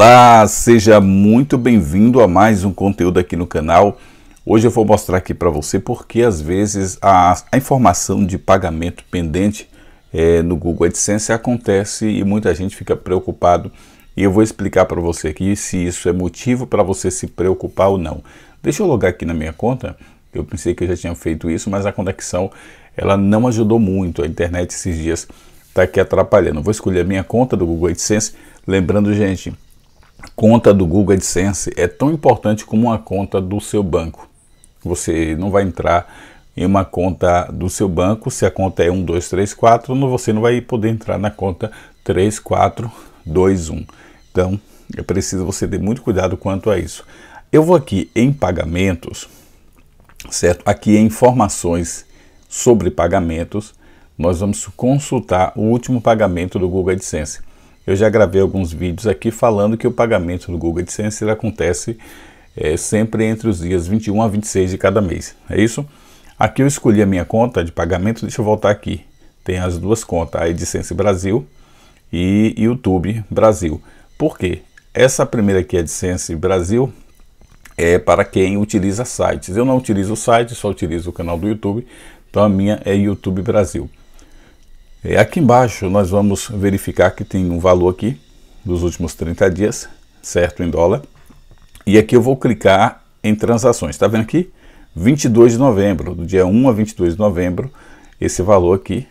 Olá, seja muito bem-vindo a mais um conteúdo aqui no canal. Hoje eu vou mostrar aqui para você porque às vezes a, a informação de pagamento pendente é, no Google AdSense acontece e muita gente fica preocupado. E eu vou explicar para você aqui se isso é motivo para você se preocupar ou não. Deixa eu logar aqui na minha conta. Eu pensei que eu já tinha feito isso, mas a conexão ela não ajudou muito. A internet esses dias está aqui atrapalhando. vou escolher a minha conta do Google AdSense. Lembrando, gente, conta do Google AdSense é tão importante como uma conta do seu banco. Você não vai entrar em uma conta do seu banco, se a conta é 1234, você não vai poder entrar na conta 3421. Então, é preciso você ter muito cuidado quanto a isso. Eu vou aqui em pagamentos, certo? Aqui em informações sobre pagamentos, nós vamos consultar o último pagamento do Google AdSense. Eu já gravei alguns vídeos aqui falando que o pagamento do Google AdSense ele acontece é, sempre entre os dias 21 a 26 de cada mês, é isso? Aqui eu escolhi a minha conta de pagamento, deixa eu voltar aqui. Tem as duas contas, a AdSense Brasil e YouTube Brasil. Por quê? Essa primeira aqui, AdSense Brasil, é para quem utiliza sites. Eu não utilizo o site, só utilizo o canal do YouTube, então a minha é YouTube Brasil. É, aqui embaixo nós vamos verificar que tem um valor aqui dos últimos 30 dias, certo? Em dólar. E aqui eu vou clicar em transações. Está vendo aqui? 22 de novembro, do dia 1 a 22 de novembro, esse valor aqui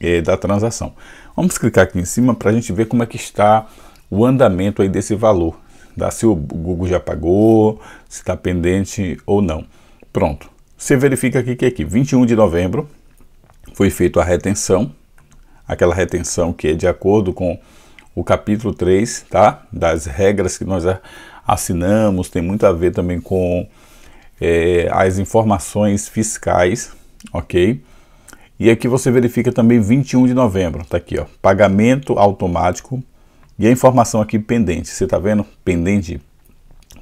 é, da transação. Vamos clicar aqui em cima para a gente ver como é que está o andamento aí desse valor. Tá? Se o Google já pagou, se está pendente ou não. Pronto. Você verifica aqui que é aqui, 21 de novembro, foi feita a retenção aquela retenção que é de acordo com o capítulo 3, tá? Das regras que nós assinamos, tem muito a ver também com é, as informações fiscais, ok? E aqui você verifica também 21 de novembro, tá aqui, ó, pagamento automático e a informação aqui pendente, você tá vendo? Pendente,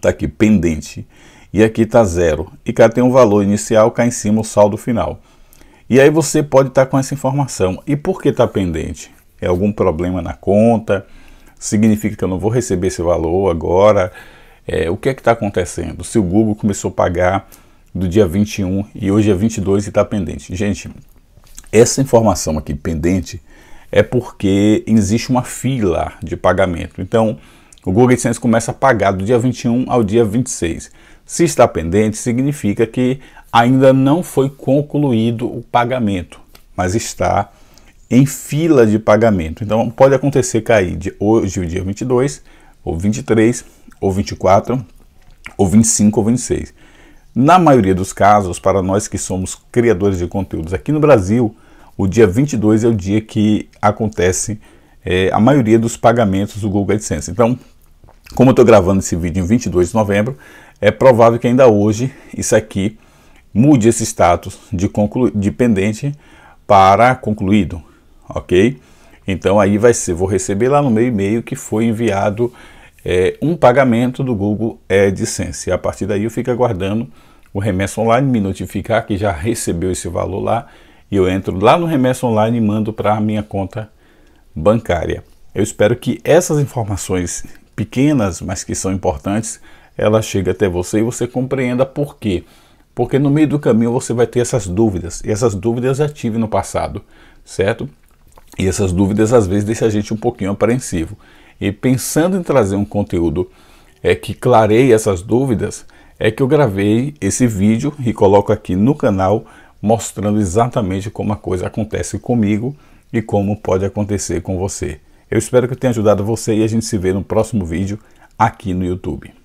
tá aqui, pendente. E aqui tá zero. E cá tem um valor inicial, cá em cima o saldo final. E aí você pode estar com essa informação. E por que está pendente? É algum problema na conta? Significa que eu não vou receber esse valor agora? É, o que é que está acontecendo? Se o Google começou a pagar do dia 21 e hoje é 22 e está pendente. Gente, essa informação aqui pendente é porque existe uma fila de pagamento. Então, o Google AdSense começa a pagar do dia 21 ao dia 26. Se está pendente, significa que ainda não foi concluído o pagamento, mas está em fila de pagamento. Então pode acontecer cair de hoje, o dia 22, ou 23, ou 24, ou 25, ou 26. Na maioria dos casos, para nós que somos criadores de conteúdos aqui no Brasil, o dia 22 é o dia que acontece é, a maioria dos pagamentos do Google AdSense. Então, como eu estou gravando esse vídeo em 22 de novembro, é provável que ainda hoje isso aqui mude esse status de, conclu... de pendente para concluído, ok? Então aí vai ser, vou receber lá no meu e-mail que foi enviado é, um pagamento do Google AdSense. a partir daí eu fico aguardando o remessa online me notificar que já recebeu esse valor lá e eu entro lá no remessa online e mando para a minha conta bancária. Eu espero que essas informações pequenas, mas que são importantes, ela chega até você e você compreenda por quê. Porque no meio do caminho você vai ter essas dúvidas, e essas dúvidas eu já tive no passado, certo? E essas dúvidas às vezes deixam a gente um pouquinho apreensivo. E pensando em trazer um conteúdo é que clarei essas dúvidas, é que eu gravei esse vídeo e coloco aqui no canal mostrando exatamente como a coisa acontece comigo e como pode acontecer com você. Eu espero que eu tenha ajudado você e a gente se vê no próximo vídeo aqui no YouTube.